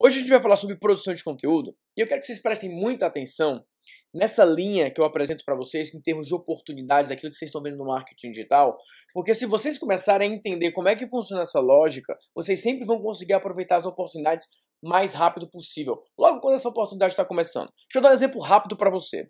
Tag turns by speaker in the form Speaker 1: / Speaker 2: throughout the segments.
Speaker 1: Hoje a gente vai falar sobre produção de conteúdo e eu quero que vocês prestem muita atenção nessa linha que eu apresento para vocês em termos de oportunidades daquilo que vocês estão vendo no marketing digital, porque se vocês começarem a entender como é que funciona essa lógica, vocês sempre vão conseguir aproveitar as oportunidades mais rápido possível, logo quando essa oportunidade está começando. Deixa eu dar um exemplo rápido para você.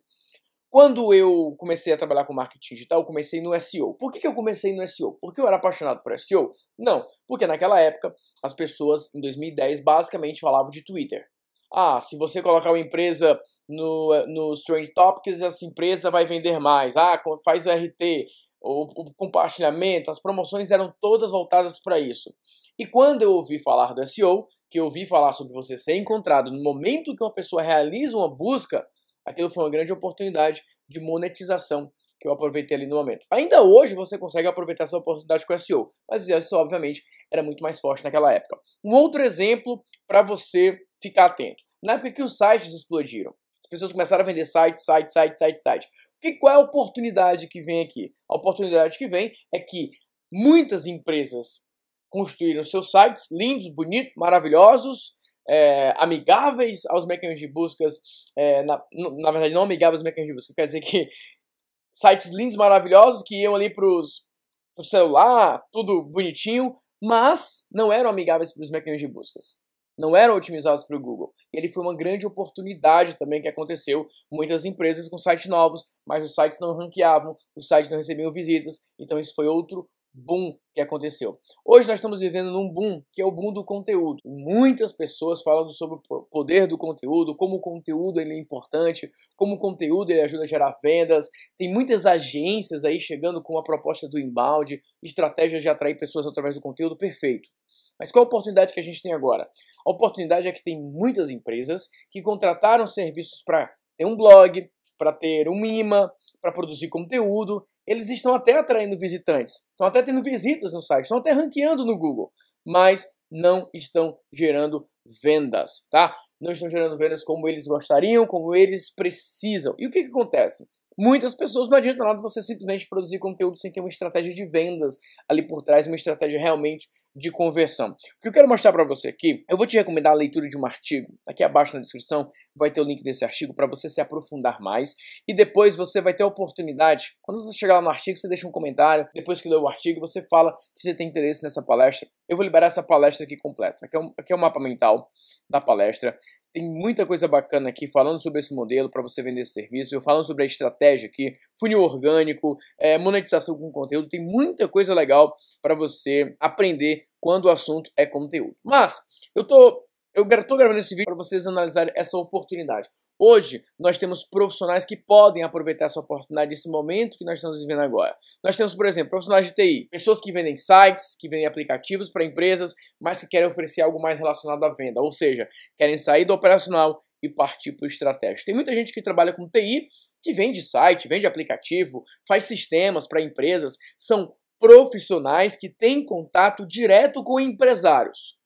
Speaker 1: Quando eu comecei a trabalhar com marketing digital, eu comecei no SEO. Por que, que eu comecei no SEO? Porque eu era apaixonado por SEO? Não, porque naquela época as pessoas, em 2010, basicamente falavam de Twitter. Ah, se você colocar uma empresa no, no Strange Topics, essa empresa vai vender mais. Ah, faz RT, o, compartilhamento, as promoções eram todas voltadas para isso. E quando eu ouvi falar do SEO, que eu ouvi falar sobre você ser encontrado no momento que uma pessoa realiza uma busca, Aquilo foi uma grande oportunidade de monetização que eu aproveitei ali no momento. Ainda hoje você consegue aproveitar essa oportunidade com SEO, mas isso obviamente era muito mais forte naquela época. Um outro exemplo para você ficar atento. Na época que os sites explodiram, as pessoas começaram a vender site, site, site, site, site. que qual é a oportunidade que vem aqui? A oportunidade que vem é que muitas empresas construíram seus sites lindos, bonitos, maravilhosos, é, amigáveis aos mecanismos de buscas, é, na, na verdade não amigáveis aos mecanismos de busca, quer dizer que sites lindos, maravilhosos, que iam ali para o celular, tudo bonitinho, mas não eram amigáveis para os mecanismos de buscas. Não eram otimizados para o Google. E ele foi uma grande oportunidade também que aconteceu. Muitas empresas com sites novos, mas os sites não ranqueavam, os sites não recebiam visitas. Então isso foi outro boom que aconteceu. Hoje nós estamos vivendo num boom, que é o boom do conteúdo. Muitas pessoas falando sobre o poder do conteúdo, como o conteúdo ele é importante, como o conteúdo ele ajuda a gerar vendas. Tem muitas agências aí chegando com a proposta do embalde, estratégias de atrair pessoas através do conteúdo, perfeito. Mas qual a oportunidade que a gente tem agora? A oportunidade é que tem muitas empresas que contrataram serviços para ter um blog, para ter um imã, para produzir conteúdo eles estão até atraindo visitantes, estão até tendo visitas no site, estão até ranqueando no Google, mas não estão gerando vendas, tá? Não estão gerando vendas como eles gostariam, como eles precisam. E o que, que acontece? muitas pessoas. Não adianta nada você simplesmente produzir conteúdo sem ter uma estratégia de vendas ali por trás, uma estratégia realmente de conversão. O que eu quero mostrar para você aqui, eu vou te recomendar a leitura de um artigo. Tá aqui abaixo na descrição vai ter o link desse artigo para você se aprofundar mais. E depois você vai ter a oportunidade, quando você chegar lá no artigo, você deixa um comentário. Depois que ler o artigo, você fala que você tem interesse nessa palestra. Eu vou liberar essa palestra aqui completa. Aqui é, um, aqui é o mapa mental da palestra tem muita coisa bacana aqui falando sobre esse modelo para você vender serviço, eu falando sobre a estratégia aqui, funil orgânico, é, monetização com conteúdo, tem muita coisa legal para você aprender quando o assunto é conteúdo. Mas eu tô eu estou gravando esse vídeo para vocês analisarem essa oportunidade. Hoje, nós temos profissionais que podem aproveitar essa oportunidade, esse momento que nós estamos vivendo agora. Nós temos, por exemplo, profissionais de TI, pessoas que vendem sites, que vendem aplicativos para empresas, mas que querem oferecer algo mais relacionado à venda, ou seja, querem sair do operacional e partir para o estratégico. Tem muita gente que trabalha com TI, que vende site, vende aplicativo, faz sistemas para empresas, são profissionais que têm contato direto com empresários.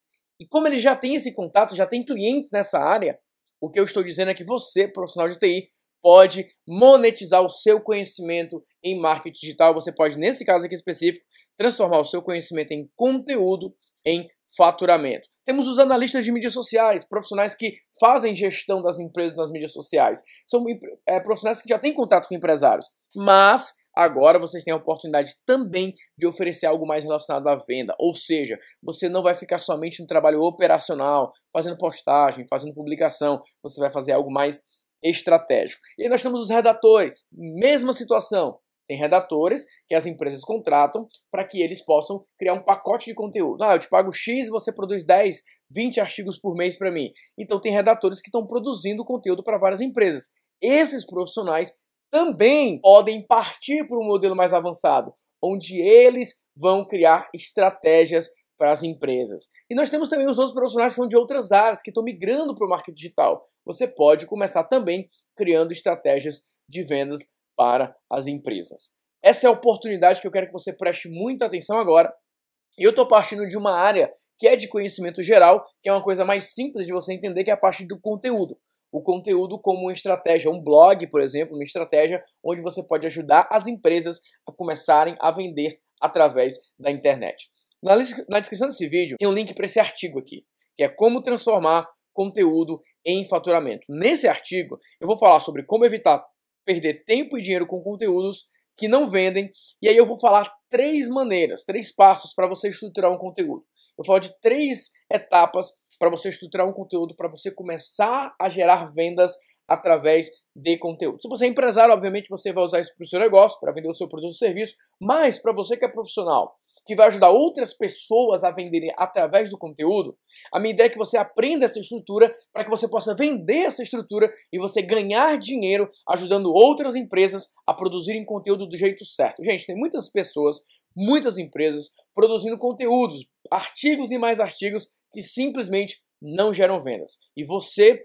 Speaker 1: E como eles já têm esse contato, já têm clientes nessa área, o que eu estou dizendo é que você, profissional de TI, pode monetizar o seu conhecimento em marketing digital. Você pode, nesse caso aqui específico, transformar o seu conhecimento em conteúdo, em faturamento. Temos os analistas de mídias sociais, profissionais que fazem gestão das empresas nas mídias sociais. São é, profissionais que já têm contato com empresários, mas Agora vocês têm a oportunidade também de oferecer algo mais relacionado à venda, ou seja, você não vai ficar somente no trabalho operacional, fazendo postagem, fazendo publicação, você vai fazer algo mais estratégico. E nós temos os redatores, mesma situação. Tem redatores que as empresas contratam para que eles possam criar um pacote de conteúdo. Ah, eu te pago X e você produz 10, 20 artigos por mês para mim. Então tem redatores que estão produzindo conteúdo para várias empresas. Esses profissionais também podem partir para um modelo mais avançado, onde eles vão criar estratégias para as empresas. E nós temos também os outros profissionais que são de outras áreas, que estão migrando para o marketing digital. Você pode começar também criando estratégias de vendas para as empresas. Essa é a oportunidade que eu quero que você preste muita atenção agora. Eu estou partindo de uma área que é de conhecimento geral, que é uma coisa mais simples de você entender, que é a parte do conteúdo o conteúdo como uma estratégia, um blog, por exemplo, uma estratégia onde você pode ajudar as empresas a começarem a vender através da internet. Na, na descrição desse vídeo tem um link para esse artigo aqui, que é como transformar conteúdo em faturamento. Nesse artigo eu vou falar sobre como evitar perder tempo e dinheiro com conteúdos que não vendem. E aí eu vou falar três maneiras, três passos para você estruturar um conteúdo. Eu falo de três etapas para você estruturar um conteúdo, para você começar a gerar vendas através de conteúdo. Se você é empresário, obviamente você vai usar isso para o seu negócio, para vender o seu produto ou serviço, mas para você que é profissional, que vai ajudar outras pessoas a venderem através do conteúdo, a minha ideia é que você aprenda essa estrutura para que você possa vender essa estrutura e você ganhar dinheiro ajudando outras empresas a produzirem conteúdo do jeito certo. Gente, tem muitas pessoas, muitas empresas produzindo conteúdos, artigos e mais artigos que simplesmente não geram vendas. E você,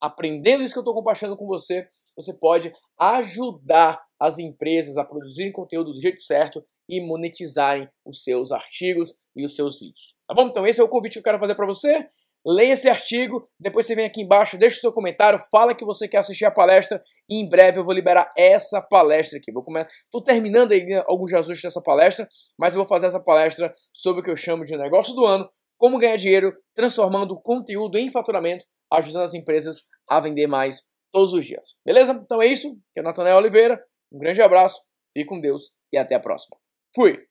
Speaker 1: aprendendo isso que eu estou compartilhando com você, você pode ajudar as empresas a produzirem conteúdo do jeito certo e monetizarem os seus artigos e os seus vídeos. Tá bom? Então esse é o convite que eu quero fazer para você. Leia esse artigo, depois você vem aqui embaixo, deixa o seu comentário, fala que você quer assistir a palestra e em breve eu vou liberar essa palestra aqui. Vou começar, tô terminando aí né, alguns Jesus dessa palestra, mas eu vou fazer essa palestra sobre o que eu chamo de negócio do ano, como ganhar dinheiro transformando conteúdo em faturamento, ajudando as empresas a vender mais todos os dias. Beleza? Então é isso. Eu, Natanael Oliveira, um grande abraço, fique com Deus e até a próxima. Fui!